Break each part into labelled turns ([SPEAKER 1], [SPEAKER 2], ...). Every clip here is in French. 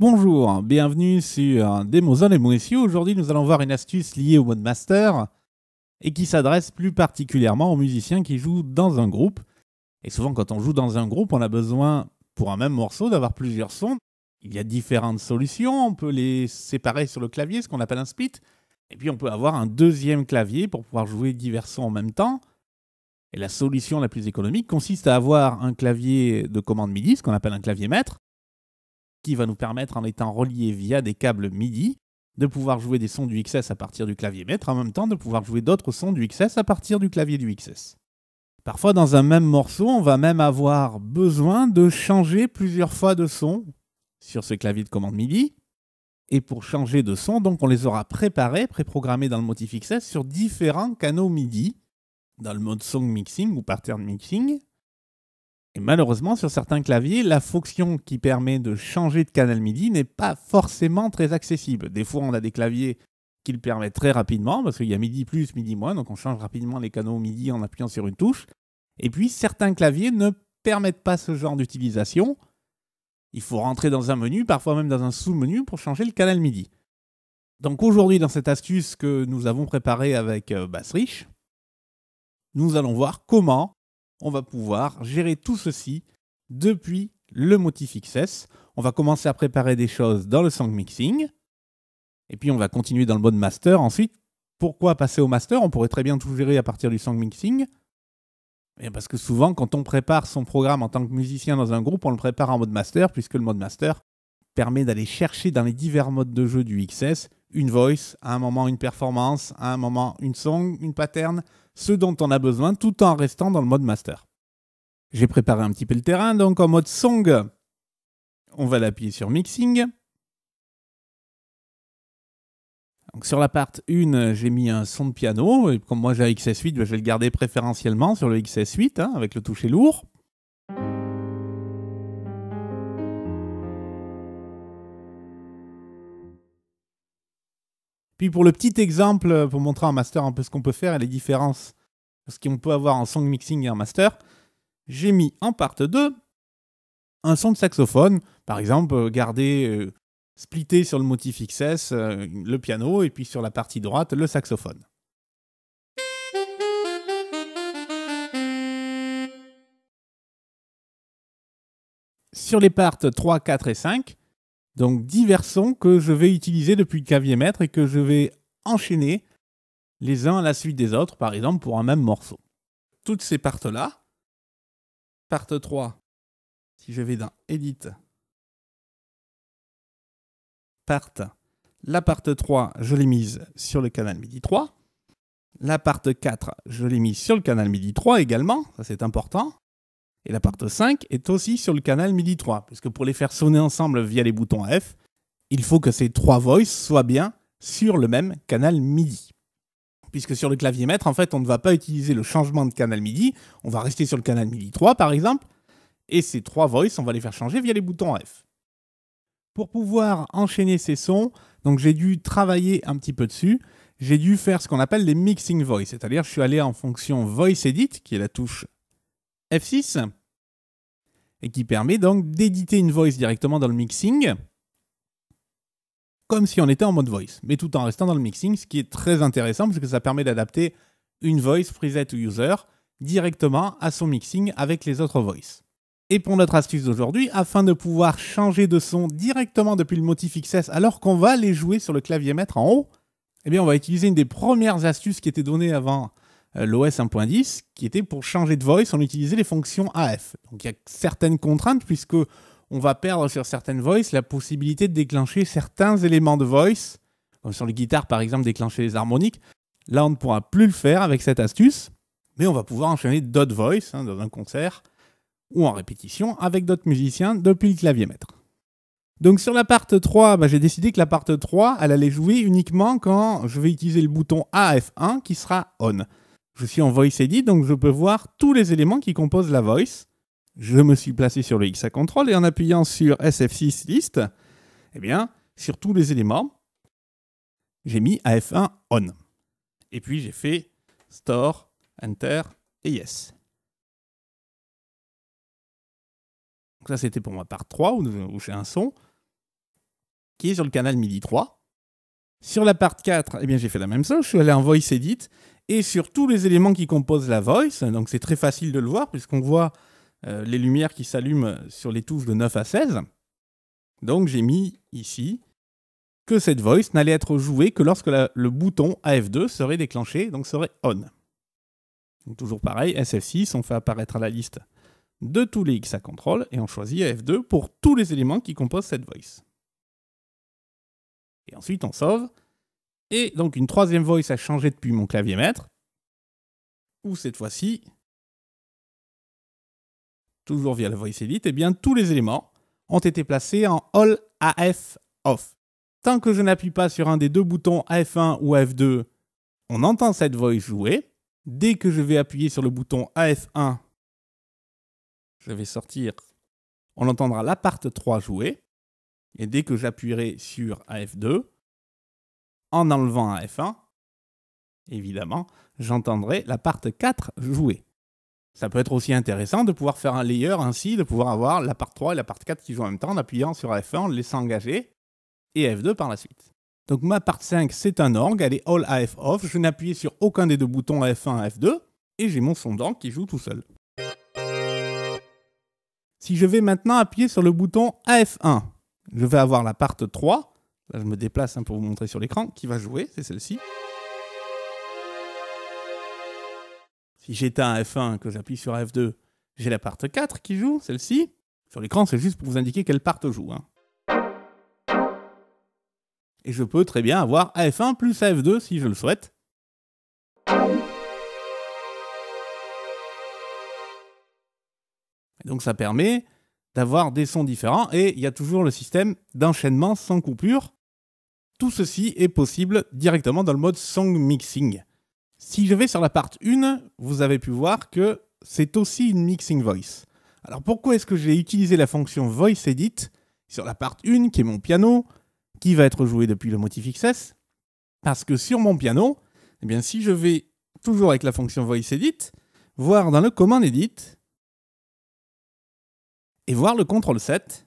[SPEAKER 1] Bonjour, bienvenue sur Demoson et Mauricio. Aujourd'hui, nous allons voir une astuce liée au mode master et qui s'adresse plus particulièrement aux musiciens qui jouent dans un groupe. Et souvent, quand on joue dans un groupe, on a besoin, pour un même morceau, d'avoir plusieurs sons. Il y a différentes solutions. On peut les séparer sur le clavier, ce qu'on appelle un split. Et puis, on peut avoir un deuxième clavier pour pouvoir jouer divers sons en même temps. Et la solution la plus économique consiste à avoir un clavier de commande MIDI, ce qu'on appelle un clavier maître, qui va nous permettre, en étant relié via des câbles MIDI, de pouvoir jouer des sons du XS à partir du clavier maître, en même temps de pouvoir jouer d'autres sons du XS à partir du clavier du XS. Parfois, dans un même morceau, on va même avoir besoin de changer plusieurs fois de son sur ce clavier de commande MIDI. Et pour changer de son, donc, on les aura préparés, préprogrammés dans le motif XS sur différents canaux MIDI, dans le mode song mixing ou pattern mixing, malheureusement, sur certains claviers, la fonction qui permet de changer de canal MIDI n'est pas forcément très accessible. Des fois, on a des claviers qui le permettent très rapidement, parce qu'il y a MIDI plus, MIDI moins, donc on change rapidement les canaux MIDI en appuyant sur une touche. Et puis, certains claviers ne permettent pas ce genre d'utilisation. Il faut rentrer dans un menu, parfois même dans un sous-menu, pour changer le canal MIDI. Donc aujourd'hui, dans cette astuce que nous avons préparée avec euh, Bassrich, nous allons voir comment on va pouvoir gérer tout ceci depuis le motif XS. On va commencer à préparer des choses dans le sound mixing. Et puis on va continuer dans le mode master ensuite. Pourquoi passer au master On pourrait très bien tout gérer à partir du Song mixing. Eh, parce que souvent, quand on prépare son programme en tant que musicien dans un groupe, on le prépare en mode master, puisque le mode master permet d'aller chercher dans les divers modes de jeu du XS une voice, à un moment une performance, à un moment une song, une pattern, ce dont on a besoin tout en restant dans le mode master. J'ai préparé un petit peu le terrain, donc en mode song, on va l'appuyer sur mixing. sur la part 1, j'ai mis un son de piano, et comme moi j'ai un XS8, ben, je vais le garder préférentiellement sur le XS8 hein, avec le toucher lourd. Puis pour le petit exemple, euh, pour montrer en master un peu ce qu'on peut faire et les différences, ce qu'on peut avoir en song mixing et en master, j'ai mis en part 2 un son de saxophone, par exemple, euh, garder, euh, splitter sur le motif XS le piano et puis sur la partie droite le saxophone. Sur les parts 3, 4 et 5, donc divers sons que je vais utiliser depuis le clavier maître et que je vais enchaîner les uns à la suite des autres, par exemple pour un même morceau. Toutes ces parts-là, part 3, si je vais dans Edit, part, la part 3, je l'ai mise sur le canal MIDI 3. La part 4, je l'ai mise sur le canal MIDI 3 également, ça c'est important. Et la part 5 est aussi sur le canal MIDI 3, puisque pour les faire sonner ensemble via les boutons F, il faut que ces trois voices soient bien sur le même canal MIDI. Puisque sur le clavier maître, en fait, on ne va pas utiliser le changement de canal MIDI, on va rester sur le canal MIDI 3 par exemple, et ces trois voices, on va les faire changer via les boutons F. Pour pouvoir enchaîner ces sons, donc j'ai dû travailler un petit peu dessus, j'ai dû faire ce qu'on appelle les mixing voices, c'est-à-dire je suis allé en fonction voice edit, qui est la touche F6, et qui permet donc d'éditer une voice directement dans le mixing, comme si on était en mode voice, mais tout en restant dans le mixing, ce qui est très intéressant parce que ça permet d'adapter une voice preset ou user directement à son mixing avec les autres voices. Et pour notre astuce d'aujourd'hui, afin de pouvoir changer de son directement depuis le motif XS alors qu'on va les jouer sur le clavier maître en haut, eh bien on va utiliser une des premières astuces qui était donnée avant euh, l'OS 1.10 qui était pour changer de voice, on utilisait les fonctions AF. Donc il y a certaines contraintes puisqu'on va perdre sur certaines voices la possibilité de déclencher certains éléments de voice, comme euh, sur les guitares par exemple déclencher les harmoniques. Là on ne pourra plus le faire avec cette astuce, mais on va pouvoir enchaîner d'autres voices hein, dans un concert ou en répétition avec d'autres musiciens depuis le clavier mètre Donc sur la part 3, bah, j'ai décidé que la part 3, elle allait jouer uniquement quand je vais utiliser le bouton AF1 qui sera on. Je suis en Voice Edit, donc je peux voir tous les éléments qui composent la Voice. Je me suis placé sur le x à Control et en appuyant sur SF6 List, eh bien, sur tous les éléments, j'ai mis AF1 On. Et puis j'ai fait Store, Enter et Yes. Donc ça, c'était pour ma part 3, où, j'ai un son, qui est sur le canal MIDI 3. Sur la part 4, eh bien, j'ai fait la même chose. Je suis allé en Voice Edit et sur tous les éléments qui composent la voice. Donc c'est très facile de le voir puisqu'on voit euh, les lumières qui s'allument sur les touches de 9 à 16. Donc j'ai mis ici que cette voice n'allait être jouée que lorsque le bouton AF2 serait déclenché, donc serait on. toujours pareil, SF6, on fait apparaître à la liste de tous les X à contrôle et on choisit AF2 pour tous les éléments qui composent cette voice. Et ensuite on sauve et donc une troisième voice a changé depuis mon clavier maître. Ou cette fois-ci, toujours via la voice edit, et eh bien tous les éléments ont été placés en all AF off. Tant que je n'appuie pas sur un des deux boutons AF1 ou AF2, on entend cette voice jouer. Dès que je vais appuyer sur le bouton AF1, je vais sortir, on entendra la part 3 jouer. Et dès que j'appuierai sur AF2, en enlevant un F1, évidemment, j'entendrai la part 4 jouer. Ça peut être aussi intéressant de pouvoir faire un layer ainsi, de pouvoir avoir la part 3 et la part 4 qui jouent en même temps en appuyant sur F1, en laissant engager, et F2 par la suite. Donc ma part 5, c'est un orgue, elle est all AF off, je n'appuie sur aucun des deux boutons F1 et F2, et j'ai mon son qui joue tout seul. Si je vais maintenant appuyer sur le bouton AF1, je vais avoir la part 3 Là, je me déplace hein, pour vous montrer sur l'écran qui va jouer, c'est celle-ci. Si j'éteins F1 et que j'appuie sur F2, j'ai la part 4 qui joue, celle-ci. Sur l'écran, c'est juste pour vous indiquer quelle part joue. Hein. Et je peux très bien avoir f 1 plus AF2 si je le souhaite. donc ça permet d'avoir des sons différents et il y a toujours le système d'enchaînement sans coupure tout ceci est possible directement dans le mode Song Mixing. Si je vais sur la part 1, vous avez pu voir que c'est aussi une Mixing Voice. Alors pourquoi est-ce que j'ai utilisé la fonction Voice Edit sur la part 1, qui est mon piano, qui va être joué depuis le motif XS Parce que sur mon piano, eh bien, si je vais toujours avec la fonction Voice Edit, voir dans le Command Edit, et voir le Ctrl 7,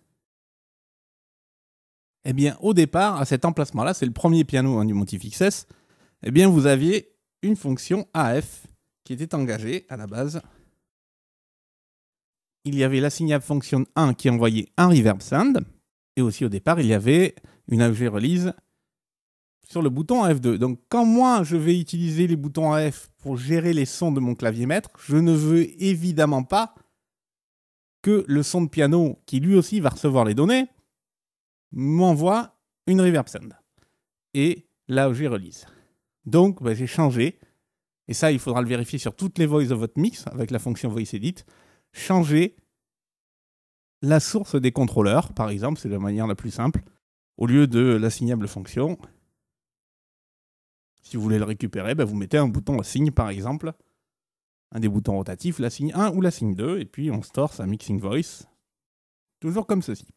[SPEAKER 1] eh bien, au départ, à cet emplacement-là, c'est le premier piano du motif XS, eh bien, vous aviez une fonction AF qui était engagée à la base. Il y avait l'assignable fonction 1 qui envoyait un reverb sound, et aussi au départ, il y avait une AFG release sur le bouton AF2. Donc, quand moi, je vais utiliser les boutons AF pour gérer les sons de mon clavier maître, je ne veux évidemment pas que le son de piano, qui lui aussi va recevoir les données, m'envoie une reverb send Et là où j'ai release. Donc, ben, j'ai changé. Et ça, il faudra le vérifier sur toutes les voices de votre mix avec la fonction voice edit. Changer la source des contrôleurs, par exemple, c'est la manière la plus simple. Au lieu de l'assignable fonction, si vous voulez le récupérer, ben, vous mettez un bouton signe par exemple, un des boutons rotatifs, la signe 1 ou la signe 2, et puis on store sa mixing voice, toujours comme ceci.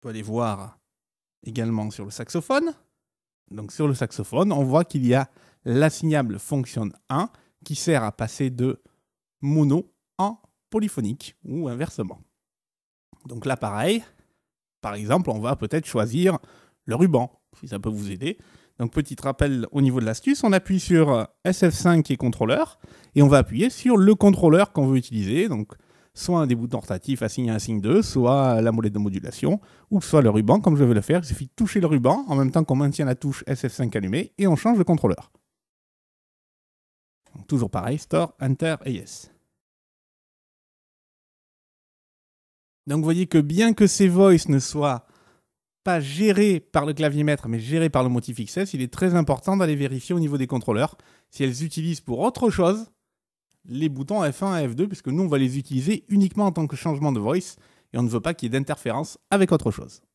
[SPEAKER 1] peut aller voir également sur le saxophone. Donc sur le saxophone, on voit qu'il y a l'assignable fonction 1 qui sert à passer de mono en polyphonique ou inversement. Donc là pareil, par exemple, on va peut-être choisir le ruban, si ça peut vous aider. Donc petit rappel au niveau de l'astuce, on appuie sur SF5 qui est contrôleur, et on va appuyer sur le contrôleur qu'on veut utiliser. Donc soit un boutons rotatif assigné à un signe 2, soit la molette de modulation, ou soit le ruban, comme je vais le faire. Il suffit de toucher le ruban en même temps qu'on maintient la touche SF5 allumée et on change le contrôleur. toujours pareil, Store, Enter et Yes. Donc vous voyez que bien que ces voices ne soient pas gérées par le clavier maître, mais gérées par le motif XS, il est très important d'aller vérifier au niveau des contrôleurs si elles utilisent pour autre chose les boutons F1 et F2, puisque nous, on va les utiliser uniquement en tant que changement de voice, et on ne veut pas qu'il y ait d'interférence avec autre chose.